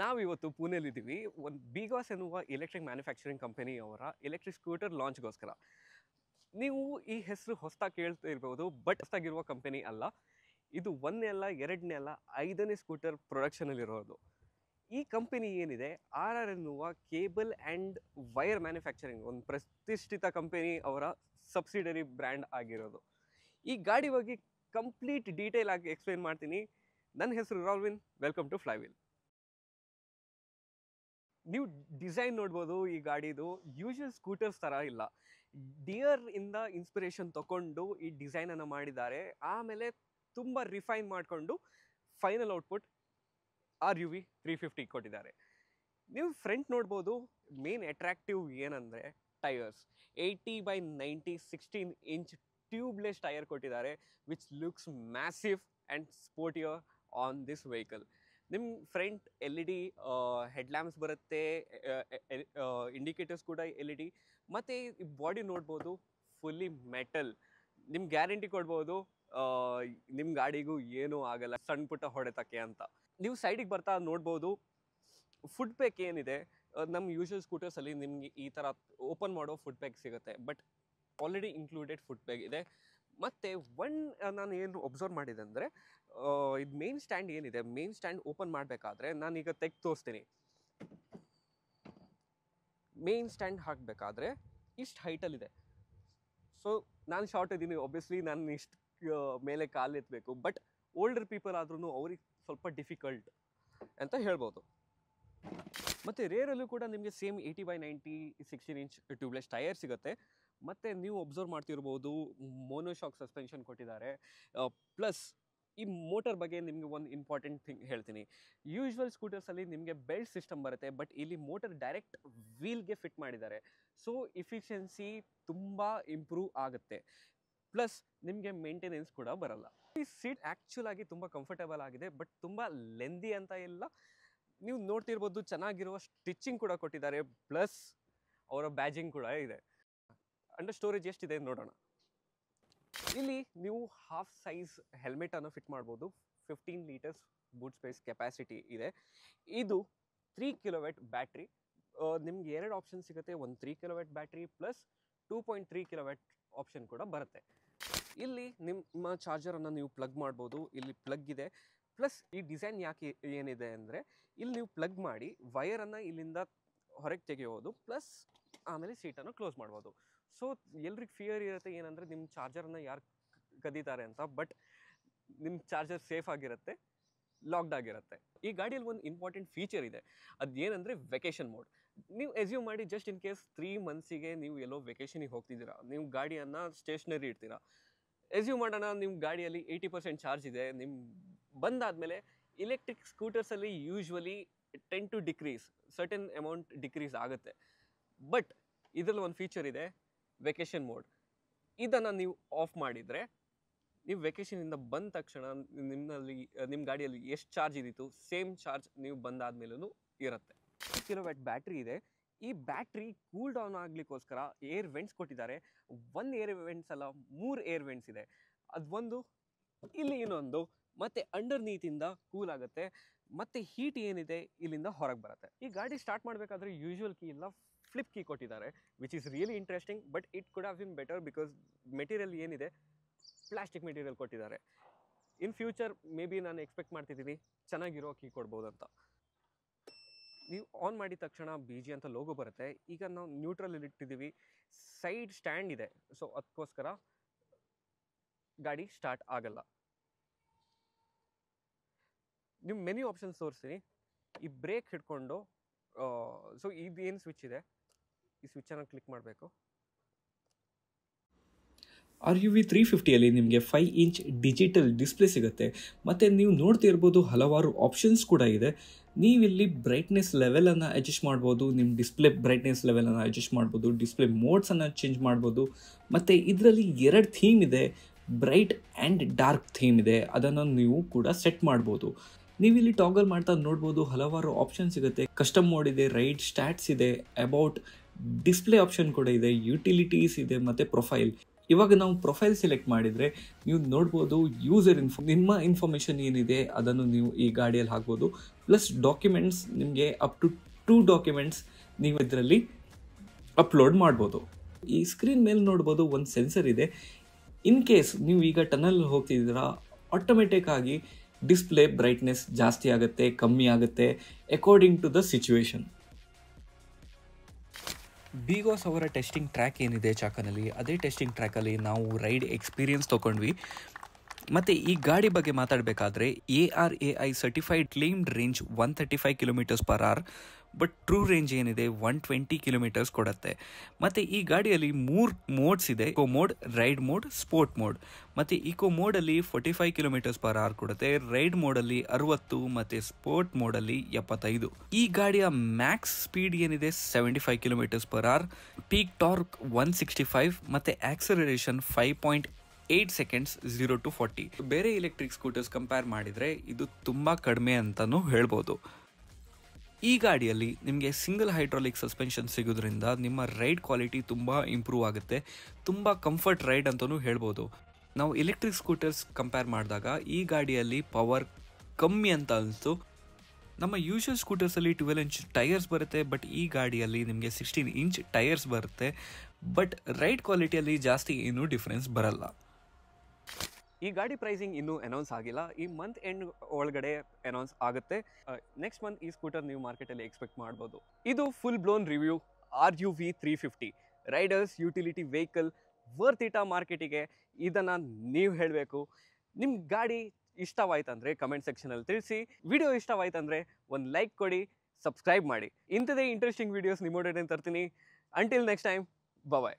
ನಾವಿವತ್ತು ಇದ್ದೀವಿ ಒಂದು ಬಿಗಾಸ್ ಎನ್ನುವ ಎಲೆಕ್ಟ್ರಿಕ್ ಮ್ಯಾನುಫ್ಯಾಕ್ಚರಿಂಗ್ ಅವರ ಎಲೆಕ್ಟ್ರಿಕ್ ಸ್ಕೂಟರ್ ಲಾಂಚ್ಗೋಸ್ಕರ ನೀವು ಈ ಹೆಸರು ಹೊಸದಾಗಿ ಕೇಳ್ತಾ ಇರ್ಬೋದು ಬಟ್ ಹೊಸದಾಗಿರುವ ಕಂಪನಿ ಅಲ್ಲ ಇದು ಅಲ್ಲ ಎರಡನೇ ಅಲ್ಲ ಐದನೇ ಸ್ಕೂಟರ್ ಪ್ರೊಡಕ್ಷನಲ್ಲಿರೋದು ಈ ಕಂಪನಿ ಏನಿದೆ ಆರ್ ಆರ್ ಎನ್ನುವ ಕೇಬಲ್ ಆ್ಯಂಡ್ ವೈರ್ ಮ್ಯಾನುಫ್ಯಾಕ್ಚರಿಂಗ್ ಒಂದು ಪ್ರತಿಷ್ಠಿತ ಕಂಪನಿ ಅವರ ಸಬ್ಸಿಡರಿ ಬ್ರ್ಯಾಂಡ್ ಆಗಿರೋದು ಈ ಗಾಡಿ ಬಗ್ಗೆ ಕಂಪ್ಲೀಟ್ ಡೀಟೇಲ್ ಆಗಿ ಎಕ್ಸ್ಪ್ಲೈನ್ ಮಾಡ್ತೀನಿ ನನ್ನ ಹೆಸರು ರಾಲ್ವಿನ್ ವೆಲ್ಕಮ್ ಟು ಫ್ಲೈವಿಲ್ ನೀವು ಡಿಸೈನ್ ನೋಡ್ಬೋದು ಈ ಗಾಡಿದು ಯೂಶಲ್ ಸ್ಕೂಟರ್ಸ್ ಥರ ಇಲ್ಲ ಡಿಯರ್ ಇಂದ ಇನ್ಸ್ಪಿರೇಷನ್ ತಗೊಂಡು ಈ ಡಿಸೈನನ್ನು ಮಾಡಿದ್ದಾರೆ ಆಮೇಲೆ ತುಂಬ ರಿಫೈನ್ ಮಾಡಿಕೊಂಡು final output R U V three fifty ಕೊಟ್ಟಿದ್ದಾರೆ ನೀವು ಫ್ರಂಟ್ ನೋಡ್ಬೋದು ಮೇನ್ ಅಟ್ರ್ಯಾಕ್ಟಿವ್ ಏನಂದರೆ tyres eighty by ninety sixteen inch tubeless tyre ಕೊಟ್ಟಿದ್ದಾರೆ which looks massive and sportier on this vehicle ನಿಮ್ಮ front L E D headlamps ಬರುತ್ತೆ indicators ಕೂಡ L E D ಮತ್ತು body ನೋಡ್ಬೋದು ಫುಲ್ಲಿ ಮೆಟಲ್ ನಿಮ್ಮ guarantee ಕೊಡ್ಬೋದು ನಿಮ್ಮ ಗಾಡಿಗೂ ಏನೂ ಆಗಲ್ಲ ಸಣ್ಣ ಪುಟ್ಟ ಹೊಡೆತಕ್ಕೆ ಅಂತ ನೀವು ಸೈಡಿಗೆ ಬರ್ತಾ ನೋಡ್ಬೋದು ಫುಡ್ ಪ್ಯಾಕ್ ಏನಿದೆ ನಮ್ಮ ಯೂಶಲ್ ಸ್ಕೂಟರ್ಸಲ್ಲಿ ನಿಮಗೆ ಈ ಥರ ಓಪನ್ ಮಾಡೋ ಫುಡ್ ಪ್ಯಾಕ್ ಸಿಗುತ್ತೆ but already included food pack ಇದೆ ಮತ್ತು ಒನ್ ನಾನು ಏನು ಒಬ್ಸರ್ವ್ ಮಾಡಿದೆ ಅಂದರೆ ಇದು ಮೇನ್ ಸ್ಟ್ಯಾಂಡ್ ಏನಿದೆ ಮೇನ್ ಸ್ಟ್ಯಾಂಡ್ ಓಪನ್ ಮಾಡಬೇಕಾದ್ರೆ ನಾನೀಗ ತೆಗ್ ತೋರಿಸ್ತೀನಿ ಮೇನ್ ಸ್ಟ್ಯಾಂಡ್ ಹಾಕಬೇಕಾದ್ರೆ ಇಷ್ಟು ಹೈಟಲ್ಲಿದೆ ಸೊ ನಾನು ಶಾರ್ಟ್ ಇದ್ದೀನಿ ಒಬ್ವಿಯಸ್ಲಿ ನಾನು ಇಷ್ಟು ಮೇಲೆ ಎತ್ತಬೇಕು ಬಟ್ ಓಲ್ಡರ್ ಪೀಪಲ್ ಆದ್ರೂ ಅವ್ರಿಗೆ ಸ್ವಲ್ಪ ಡಿಫಿಕಲ್ಟ್ ಅಂತ ಹೇಳ್ಬೋದು ಮತ್ತು ರೇರಲ್ಲೂ ಕೂಡ ನಿಮಗೆ same eighty by ninety sixteen inch tubeless tyre ಸಿಗುತ್ತೆ ಮತ್ತು ನೀವು ಒಬ್ಸರ್ವ್ ಮಾಡ್ತಿರ್ಬೋದು ಮೋನೋಶಾಕ್ ಸಸ್ಪೆನ್ಷನ್ ಕೊಟ್ಟಿದ್ದಾರೆ ಪ್ಲಸ್ ಈ ಮೋಟರ್ ಬಗ್ಗೆ ನಿಮಗೆ ಒಂದು ಇಂಪಾರ್ಟೆಂಟ್ ಥಿಂಗ್ ಹೇಳ್ತೀನಿ ಯೂಶ್ವಲ್ ಸ್ಕೂಟರ್ಸಲ್ಲಿ ನಿಮಗೆ ಬೆಲ್ಟ್ ಸಿಸ್ಟಮ್ ಬರುತ್ತೆ ಬಟ್ ಇಲ್ಲಿ ಮೋಟರ್ ಡೈರೆಕ್ಟ್ ವೀಲ್ಗೆ ಫಿಟ್ ಮಾಡಿದ್ದಾರೆ ಸೊ ಇಫಿಷಿಯನ್ಸಿ ತುಂಬ ಇಂಪ್ರೂವ್ ಆಗುತ್ತೆ ಪ್ಲಸ್ ನಿಮಗೆ ಮೇಂಟೆನೆನ್ಸ್ ಕೂಡ ಬರಲ್ಲ ಈ ಸೀಟ್ ಆ್ಯಕ್ಚುಲಾಗಿ ತುಂಬ ಕಂಫರ್ಟೇಬಲ್ ಆಗಿದೆ ಬಟ್ ತುಂಬ ಲೆಂದಿ ಅಂತ ಇಲ್ಲ ನೀವು ನೋಡ್ತಿರ್ಬೋದು ಚೆನ್ನಾಗಿರುವ ಸ್ಟಿಚಿಂಗ್ ಕೂಡ ಕೊಟ್ಟಿದ್ದಾರೆ ಪ್ಲಸ್ ಅವರ ಬ್ಯಾಜಿಂಗ್ ಕೂಡ ಇದೆ ಅಂಡರ್ ಸ್ಟೋರೇಜ್ ಎಷ್ಟಿದೆ ನೋಡೋಣ ಇಲ್ಲಿ ನೀವು ಹಾಫ್ ಸೈಜ್ ಹೆಲ್ಮೆಟನ್ನು ಫಿಟ್ ಮಾಡ್ಬೋದು fifteen litres boot space capacity ಇದೆ ಇದು ತ್ರೀ ಕಿಲೋವೆಟ್ ಬ್ಯಾಟ್ರಿ ನಿಮ್ಗೆ ಎರಡು ಆಪ್ಷನ್ ಸಿಗುತ್ತೆ ಒಂದು three kilowatt battery plus two point three kilowatt option ಕೂಡ ಬರುತ್ತೆ ಇಲ್ಲಿ ನಿಮ್ಮ ಚಾರ್ಜರನ್ನು ನೀವು ಪ್ಲಗ್ ಮಾಡ್ಬೋದು ಇಲ್ಲಿ ಪ್ಲಗ್ ಇದೆ ಪ್ಲಸ್ ಈ ಡಿಸೈನ್ ಯಾಕೆ ಏನಿದೆ ಅಂದರೆ ಇಲ್ಲಿ ನೀವು ಪ್ಲಗ್ ಮಾಡಿ ವಯರನ್ನು ಇಲ್ಲಿಂದ ಹೊರಗೆ ತೆಗೆಯೋದು ಪ್ಲಸ್ ಆಮೇಲೆ ಸೀಟನ್ನು ಕ್ಲೋಸ್ ಮಾಡ್ಬೋದು ಸೊ ಎಲ್ರಿಗೆ ಫಿಯರ್ ಇರುತ್ತೆ ಏನಂದರೆ ನಿಮ್ಮ ಚಾರ್ಜರ್ನ ಯಾರು ಕದೀತಾರೆ ಅಂತ ಬಟ್ ನಿಮ್ಮ ಚಾರ್ಜರ್ ಸೇಫ್ ಆಗಿರುತ್ತೆ ಲಾಕ್ಡ್ ಆಗಿರುತ್ತೆ ಈ ಗಾಡಿಯಲ್ಲಿ ಒಂದು ಇಂಪಾರ್ಟೆಂಟ್ ಫೀಚರ್ ಇದೆ ಅದು ಏನಂದರೆ ವೆಕೇಷನ್ ಮೋಡ್ ನೀವು ಎಸ್ಯೂಮ್ ಮಾಡಿ ಜಸ್ಟ್ ಇನ್ ಕೇಸ್ ತ್ರೀ ಮಂತ್ಸಿಗೆ ನೀವು ಎಲ್ಲೋ ವೆಕೇಷನಿಗೆ ಹೋಗ್ತಿದ್ದೀರಾ ನೀವು ಗಾಡಿಯನ್ನು ಸ್ಟೇಷ್ನರಿ ಇಡ್ತೀರಾ ಎಸ್ಯೂಮ್ ಮಾಡೋಣ ನಿಮ್ಮ ಗಾಡಿಯಲ್ಲಿ ಏಯ್ಟಿ ಪರ್ಸೆಂಟ್ ಚಾರ್ಜ್ ಇದೆ ನಿಮ್ಮ ಬಂದಾದಮೇಲೆ ಇಲೆಕ್ಟ್ರಿಕ್ ಸ್ಕೂಟರ್ಸಲ್ಲಿ usually ten to decrease certain amount decrease ಆಗುತ್ತೆ ಬಟ್ ಇದರಲ್ಲಿ ಒಂದು ಫೀಚರ್ ಇದೆ ವೆಕೇಶನ್ ಮೋಡ್ ಇದನ್ನು ನೀವು ಆಫ್ ಮಾಡಿದರೆ ನೀವು ವೆಕೇಶನಿಂದ ಬಂದ ತಕ್ಷಣ ನಿಮ್ಮಲ್ಲಿ ನಿಮ್ಮ ಗಾಡಿಯಲ್ಲಿ ಎಷ್ಟು ಚಾರ್ಜ್ ಇದ್ದಿತ್ತು ಸೇಮ್ ಚಾರ್ಜ್ ನೀವು ಬಂದಾದ ಮೇಲೂ ಇರುತ್ತೆ ಕಿಲೋ ವ್ಯಾಟ್ ಬ್ಯಾಟ್ರಿ ಇದೆ ಈ ಬ್ಯಾಟ್ರಿ ಕೂಲ್ ಡೌನ್ ಆಗಲಿಕ್ಕೋಸ್ಕರ ಏರ್ ವೆಂಟ್ಸ್ ಕೊಟ್ಟಿದ್ದಾರೆ ಒನ್ ಏರ್ ವೆಂಟ್ಸ್ ಅಲ್ಲ ಮೂರು ಏರ್ ವೆಂಟ್ಸ್ ಇದೆ ಅದು ಒಂದು ಇಲ್ಲಿ ಇನ್ನೊಂದು ಮತ್ತು ನೀತಿಂದ ಕೂಲ್ ಆಗುತ್ತೆ ಮತ್ತು ಹೀಟ್ ಏನಿದೆ ಇಲ್ಲಿಂದ ಹೊರಗೆ ಬರುತ್ತೆ ಈ ಗಾಡಿ ಸ್ಟಾರ್ಟ್ ಮಾಡಬೇಕಾದ್ರೆ ಯೂಶುವಲ್ ಕೀ ಇಲ್ಲ ಫ್ಲಿಪ್ ಕೀ ಕೊಟ್ಟಿದ್ದಾರೆ which is really interesting but it could have been better because material ಏನಿದೆ ಪ್ಲಾಸ್ಟಿಕ್ ಮೆಟೀರಿಯಲ್ ಕೊಟ್ಟಿದ್ದಾರೆ ಇನ್ ಫ್ಯೂಚರ್ ಮೇ ಬಿ ನಾನು ಎಕ್ಸ್ಪೆಕ್ಟ್ ಮಾಡ್ತಿದ್ದೀನಿ ಚೆನ್ನಾಗಿರೋ ಕೀ ಅಂತ ನೀವು ಆನ್ ಮಾಡಿದ ತಕ್ಷಣ ಬಿ ಜಿ ಅಂತ ಲೋಗೋ ಬರುತ್ತೆ ಈಗ ನಾವು ನ್ಯೂಟ್ರಲಲ್ಲಿ ಇಟ್ಟಿದ್ದೀವಿ ಸೈಡ್ ಸ್ಟ್ಯಾಂಡ್ ಇದೆ ಸೊ ಅದಕ್ಕೋಸ್ಕರ ಗಾಡಿ ಸ್ಟಾರ್ಟ್ ಆಗಲ್ಲ ನಿಮ್ಮ ಮೆನಿ ಆಪ್ಷನ್ಸ್ ತೋರಿಸ್ತೀನಿ ಈ ಬ್ರೇಕ್ ಹಿಡ್ಕೊಂಡು ಸೊ ಏನು ಸ್ವಿಚ್ ಇದೆ ಈ ಸ್ವಿಚ್ಚನ್ನು ಕ್ಲಿಕ್ ಮಾಡಬೇಕು ಆರ್ ಯು ವಿ ತ್ರೀ ಫಿಫ್ಟಿಯಲ್ಲಿ ನಿಮಗೆ ಫೈವ್ ಇಂಚ್ ಡಿಜಿಟಲ್ ಡಿಸ್ಪ್ಲೇ ಸಿಗುತ್ತೆ ಮತ್ತು ನೀವು ಇರ್ಬೋದು ಹಲವಾರು ಆಪ್ಷನ್ಸ್ ಕೂಡ ಇದೆ ನೀವಿಲ್ಲಿ ಬ್ರೈಟ್ನೆಸ್ ಲೆವೆಲನ್ನು ಅಡ್ಜಸ್ಟ್ ಮಾಡ್ಬೋದು ನಿಮ್ಮ ಡಿಸ್ಪ್ಲೇ ಬ್ರೈಟ್ನೆಸ್ ಲೆವೆಲನ್ನು ಅಡ್ಜಸ್ಟ್ ಮಾಡ್ಬೋದು ಡಿಸ್ಪ್ಲೇ ಮೋಡ್ಸನ್ನು ಚೇಂಜ್ ಮಾಡ್ಬೋದು ಮತ್ತು ಇದರಲ್ಲಿ ಎರಡು ಥೀಮ್ ಇದೆ ಬ್ರೈಟ್ ಆ್ಯಂಡ್ ಡಾರ್ಕ್ ಥೀಮ್ ಇದೆ ಅದನ್ನು ನೀವು ಕೂಡ ಸೆಟ್ ಮಾಡ್ಬೋದು ನೀವಿಲ್ಲಿ ಟಾಗಲ್ ಮಾಡ್ತಾ ನೋಡ್ಬೋದು ಹಲವಾರು ಆಪ್ಷನ್ಸ್ ಸಿಗುತ್ತೆ ಕಸ್ಟಮ್ ಮೋಡ್ ಇದೆ ರೈಟ್ ಸ್ಟ್ಯಾಟ್ಸ್ ಇದೆ ಅಬೌಟ್ ಡಿಸ್ಪ್ಲೇ ಆಪ್ಷನ್ ಕೂಡ ಇದೆ ಯುಟಿಲಿಟೀಸ್ ಇದೆ ಮತ್ತು ಪ್ರೊಫೈಲ್ ಇವಾಗ ನಾವು ಪ್ರೊಫೈಲ್ ಸೆಲೆಕ್ಟ್ ಮಾಡಿದರೆ ನೀವು ನೋಡ್ಬೋದು ಯೂಸರ್ ಇನ್ಫೋ ನಿಮ್ಮ ಇನ್ಫಾರ್ಮೇಷನ್ ಏನಿದೆ ಅದನ್ನು ನೀವು ಈ ಗಾಡಿಯಲ್ಲಿ ಹಾಕ್ಬೋದು ಪ್ಲಸ್ ಡಾಕ್ಯುಮೆಂಟ್ಸ್ ನಿಮಗೆ ಅಪ್ ಟು ಟೂ ಡಾಕ್ಯುಮೆಂಟ್ಸ್ ನೀವು ಇದರಲ್ಲಿ ಅಪ್ಲೋಡ್ ಮಾಡ್ಬೋದು ಈ ಸ್ಕ್ರೀನ್ ಮೇಲೆ ನೋಡ್ಬೋದು ಒಂದು ಸೆನ್ಸರ್ ಇದೆ ಇನ್ ಕೇಸ್ ನೀವು ಈಗ ಟನಲ್ ಹೋಗ್ತಿದ್ದೀರಾ ಆಟೋಮೆಟಿಕ್ ಆಗಿ ಡಿಸ್ಪ್ಲೇ ಬ್ರೈಟ್ನೆಸ್ ಜಾಸ್ತಿ ಆಗುತ್ತೆ ಕಮ್ಮಿ ಆಗುತ್ತೆ according to the situation because ಅವರ ಟೆಸ್ಟಿಂಗ್ ಟ್ರ್ಯಾಕ್ ಏನಿದೆ ಚಾಕನಲ್ಲಿ ಅದೇ ಟೆಸ್ಟಿಂಗ್ ಟ್ರ್ಯಾಕಲ್ಲಿ ನಾವು ರೈಡ್ ಎಕ್ಸ್ಪೀರಿಯನ್ಸ್ ತೊಗೊಂಡ್ವಿ ಮತ್ತು ಈ ಗಾಡಿ ಬಗ್ಗೆ ಮಾತಾಡಬೇಕಾದ್ರೆ A R A I certified claimed range one thirty five kilometres per hour but true range ಏನಿದೆ ಒನ್ ಟ್ವೆಂಟಿ ಕಿಲೋಮೀಟರ್ಸ್ ಕೊಡುತ್ತೆ ಮತ್ತು ಈ ಗಾಡಿಯಲ್ಲಿ ಮೂರು ಮೋಡ್ಸ್ ಇದೆ eco mode ride mode sport mode ಮತ್ತು ಇಕೋ ಮೋಡಲ್ಲಿ forty five kilometres per hour ಕೊಡುತ್ತೆ ರೈಡ್ ಮೋಡಲ್ಲಿ ಅರವತ್ತು ಮತ್ತು ಸ್ಪೋರ್ಟ್ ಮೋಡಲ್ಲಿ ಎಪ್ಪತ್ತೈದು ಈ ಗಾಡಿಯ ಮ್ಯಾಕ್ಸ್ ಸ್ಪೀಡ್ ಏನಿದೆ seventy five kilometres per hour peak torque one sixty five ಮತ್ತು acceleration five point eight seconds zero to forty ಬೇರೆ ಎಲೆಕ್ಟ್ರಿಕ್ ಸ್ಕೂಟರ್ಸ್ ಕಂಪೇರ್ ಮಾಡಿದರೆ ಇದು ತುಂಬ ಕಡಿಮೆ ಅಂತಲೂ ಹೇಳ್ಬೋದು ಈ ಗಾಡಿಯಲ್ಲಿ ನಿಮಗೆ ಸಿಂಗಲ್ ಹೈಡ್ರಾಲಿಕ್ ಸಸ್ಪೆನ್ಷನ್ ಸಿಗೋದ್ರಿಂದ ನಿಮ್ಮ ರೈಡ್ ಕ್ವಾಲಿಟಿ ತುಂಬ ಇಂಪ್ರೂವ್ ಆಗುತ್ತೆ ತುಂಬ ಕಂಫರ್ಟ್ ರೈಡ್ ಅಂತಲೂ ಹೇಳ್ಬೋದು ನಾವು ಎಲೆಕ್ಟ್ರಿಕ್ ಸ್ಕೂಟರ್ಸ್ ಕಂಪೇರ್ ಮಾಡಿದಾಗ ಈ ಗಾಡಿಯಲ್ಲಿ ಪವರ್ ಕಮ್ಮಿ ಅಂತ ಅನಿಸ್ತು ನಮ್ಮ ಯೂಶಲ್ ಸ್ಕೂಟರ್ಸಲ್ಲಿ ಟ್ವೆಲ್ ಇಂಚ್ ಟೈರ್ಸ್ ಬರುತ್ತೆ ಬಟ್ ಈ ಗಾಡಿಯಲ್ಲಿ ನಿಮಗೆ ಸಿಕ್ಸ್ಟೀನ್ ಇಂಚ್ ಟೈರ್ಸ್ ಬರುತ್ತೆ ಬಟ್ ರೈಡ್ ಕ್ವಾಲಿಟಿಯಲ್ಲಿ ಜಾಸ್ತಿ ಏನೂ ಡಿಫ್ರೆನ್ಸ್ ಬರಲ್ಲ ಈ ಗಾಡಿ ಪ್ರೈಸಿಂಗ್ ಇನ್ನೂ ಅನೌನ್ಸ್ ಆಗಿಲ್ಲ ಈ ಮಂತ್ ಎಂಡ್ ಒಳಗಡೆ ಅನೌನ್ಸ್ ಆಗುತ್ತೆ ನೆಕ್ಸ್ಟ್ ಮಂತ್ ಈ ಸ್ಕೂಟರ್ ನೀವು ಮಾರ್ಕೆಟಲ್ಲಿ ಎಕ್ಸ್ಪೆಕ್ಟ್ ಮಾಡ್ಬೋದು ಇದು full blown review R U V three fifty riders utility vehicle worth it ಮಾರ್ಕೆಟಿಗೆ ಇದನ್ನು ನೀವು ಹೇಳಬೇಕು ನಿಮ್ಮ ಗಾಡಿ ಇಷ್ಟವಾಯ್ತಂದರೆ ಕಮೆಂಟ್ ಸೆಕ್ಷನಲ್ಲಿ ತಿಳಿಸಿ ವಿಡಿಯೋ ಇಷ್ಟವಾಯ್ತಂದರೆ ಒಂದು ಲೈಕ್ ಕೊಡಿ ಸಬ್ಸ್ಕ್ರೈಬ್ ಮಾಡಿ ಇಂಥದೇ ಇಂಟ್ರೆಸ್ಟಿಂಗ್ ವೀಡಿಯೋಸ್ ನಿಮ್ಮೊಡನೆ ತರ್ತೀನಿ ಅಂಟಿಲ್ ನೆಕ್ಸ್ಟ್ ಟೈಮ್ ಬಾಯ್